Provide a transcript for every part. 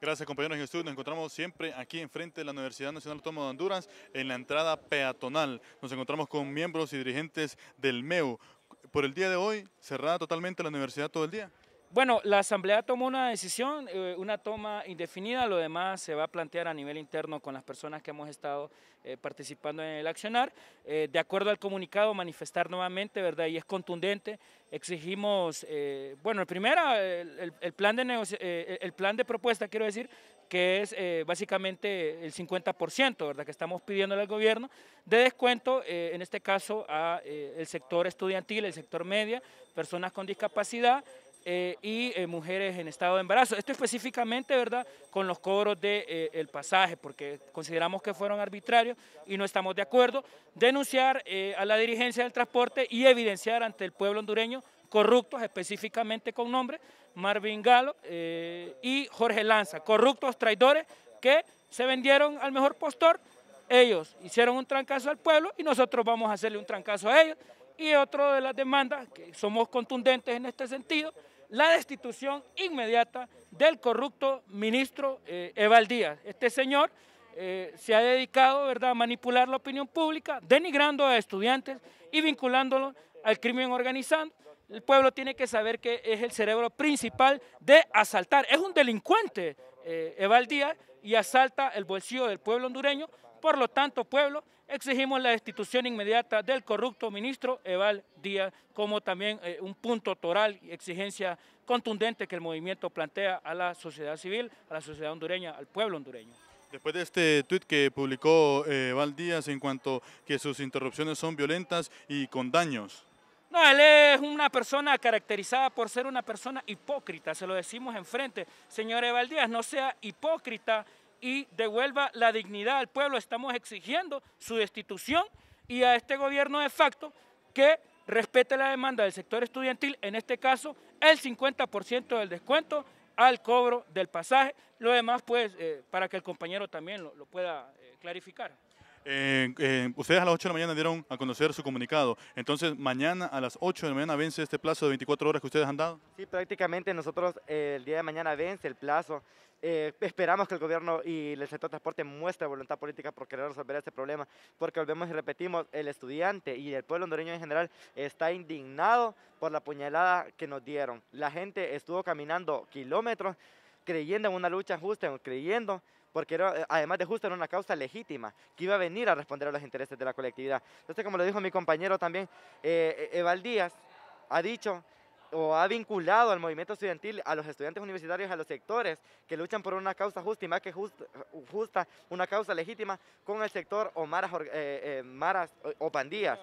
Gracias compañeros en nos encontramos siempre aquí enfrente de la Universidad Nacional Autónoma de Honduras en la entrada peatonal. Nos encontramos con miembros y dirigentes del MEU. Por el día de hoy, cerrada totalmente la universidad todo el día. Bueno, la Asamblea tomó una decisión, eh, una toma indefinida, lo demás se va a plantear a nivel interno con las personas que hemos estado eh, participando en el accionar. Eh, de acuerdo al comunicado, manifestar nuevamente, ¿verdad? Y es contundente, exigimos, bueno, primero, el, plan de el plan de propuesta, quiero decir, que es básicamente el 50%, ¿verdad? Que estamos pidiéndole al gobierno de descuento, en este caso, al sector estudiantil, el sector media, personas con discapacidad, eh, y eh, mujeres en estado de embarazo. Esto específicamente, ¿verdad?, con los cobros del de, eh, pasaje, porque consideramos que fueron arbitrarios y no estamos de acuerdo. Denunciar a la dirigencia del transporte y evidenciar ante el pueblo hondureño corruptos, específicamente con nombre, Marvin Galo y Jorge Lanza, corruptos traidores que se vendieron al mejor postor. Ellos hicieron un trancazo al pueblo y nosotros vamos a hacerle un trancazo a ellos. Y otro de las demandas, que somos contundentes en este sentido, la destitución inmediata del corrupto ministro eh, Díaz. Este señor eh, se ha dedicado ¿verdad? a manipular la opinión pública, denigrando a estudiantes y vinculándolo al crimen organizado. El pueblo tiene que saber que es el cerebro principal de asaltar. Es un delincuente eh, Díaz y asalta el bolsillo del pueblo hondureño. Por lo tanto, pueblo, Exigimos la destitución inmediata del corrupto ministro Eval Díaz, como también eh, un punto toral y exigencia contundente que el movimiento plantea a la sociedad civil, a la sociedad hondureña, al pueblo hondureño. Después de este tuit que publicó eh, Eval Díaz en cuanto que sus interrupciones son violentas y con daños. No, él es una persona caracterizada por ser una persona hipócrita, se lo decimos enfrente. Señor Díaz, no sea hipócrita y devuelva la dignidad al pueblo. Estamos exigiendo su destitución y a este gobierno de facto que respete la demanda del sector estudiantil, en este caso el 50% del descuento al cobro del pasaje. Lo demás, pues, eh, para que el compañero también lo, pueda eh, clarificar ustedes a las 8 de la mañana dieron a conocer su comunicado. Entonces, mañana a las 8 de la mañana vence este plazo de 24 horas que ustedes han dado. Sí, prácticamente nosotros eh, el día de mañana vence el plazo. Eh, esperamos que el gobierno y el sector de transporte muestre voluntad política por querer resolver este problema, porque volvemos y repetimos, el estudiante y el pueblo hondureño en general está indignado por la puñalada que nos dieron. La gente estuvo caminando kilómetros creyendo en una lucha justa, creyendo porque eh, además de justo era una causa legítima que iba a venir a responder a los intereses de la colectividad. Entonces, como lo dijo mi compañero también, eh, eh ha dicho o ha vinculado al movimiento estudiantil, a los estudiantes universitarios, a los sectores que luchan por una causa justa y más que justa, una causa legítima con el sector o eh, maras, o pandillas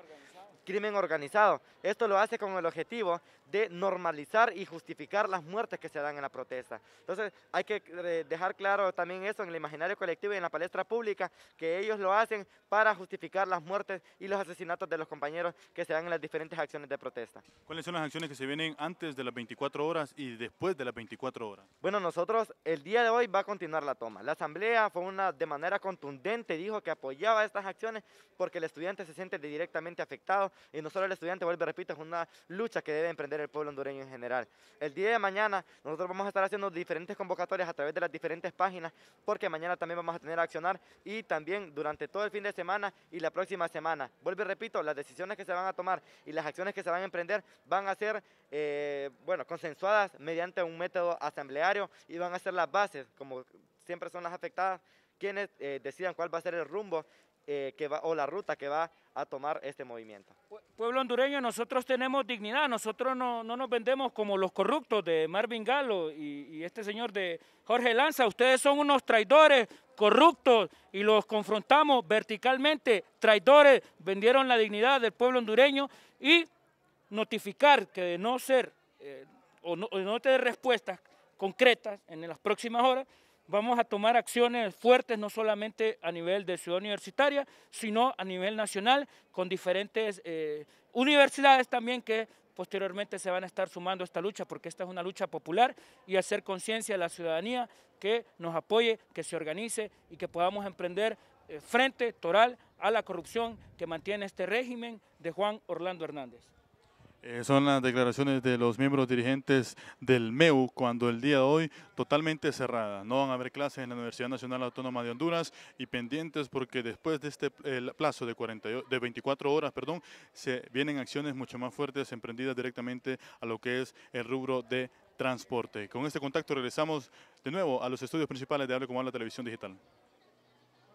crimen organizado. Esto lo hace con el objetivo de normalizar y justificar las muertes que se dan en la protesta. Entonces hay que eh, dejar claro también eso en el imaginario colectivo y en la palestra pública, que ellos lo hacen para justificar las muertes y los asesinatos de los compañeros que se dan en las diferentes acciones de protesta. ¿Cuáles son las acciones que se vienen antes de las 24 horas y después de las 24 horas? Bueno, nosotros el día de hoy va a continuar la toma. La asamblea fue una de manera contundente, dijo que apoyaba estas acciones porque el estudiante se siente directamente afectado y no solo el estudiante, vuelve, repito, es una lucha que debe emprender el pueblo hondureño en general. El día de mañana nosotros vamos a estar haciendo diferentes convocatorias a través de las diferentes páginas porque mañana también vamos a tener a accionar y también durante todo el fin de semana y la próxima semana. Vuelvo y repito, las decisiones que se van a tomar y las acciones que se van a emprender van a ser, eh, bueno, consensuadas mediante un método asambleario y van a ser las bases, como siempre son las afectadas, quienes eh, decidan cuál va a ser el rumbo eh, que va, o la ruta que va a tomar este movimiento. Pueblo hondureño, nosotros tenemos dignidad, nosotros no, nos vendemos como los corruptos de Marvin Galo y, este señor de Jorge Lanza, ustedes son unos traidores, corruptos, y los confrontamos verticalmente, traidores, vendieron la dignidad del pueblo hondureño y notificar que de no ser eh, o, no tener respuestas concretas en las próximas horas, vamos a tomar acciones fuertes, no solamente a nivel de ciudad universitaria, sino a nivel nacional, con diferentes eh, universidades también que posteriormente se van a estar sumando a esta lucha, porque esta es una lucha popular y hacer conciencia a la ciudadanía que nos apoye, que se organice y que podamos emprender eh, frente toral a la corrupción que mantiene este régimen de Juan Orlando Hernández. Eh, son las declaraciones de los miembros dirigentes del MEU cuando el día de hoy totalmente cerrada. No van a haber clases en la Universidad Nacional Autónoma de Honduras y pendientes porque después de este plazo de, de 24 horas perdón, se vienen acciones mucho más fuertes emprendidas directamente a lo que es el rubro de transporte. Con este contacto regresamos de nuevo a los estudios principales de Hable Como Habla Televisión Digital.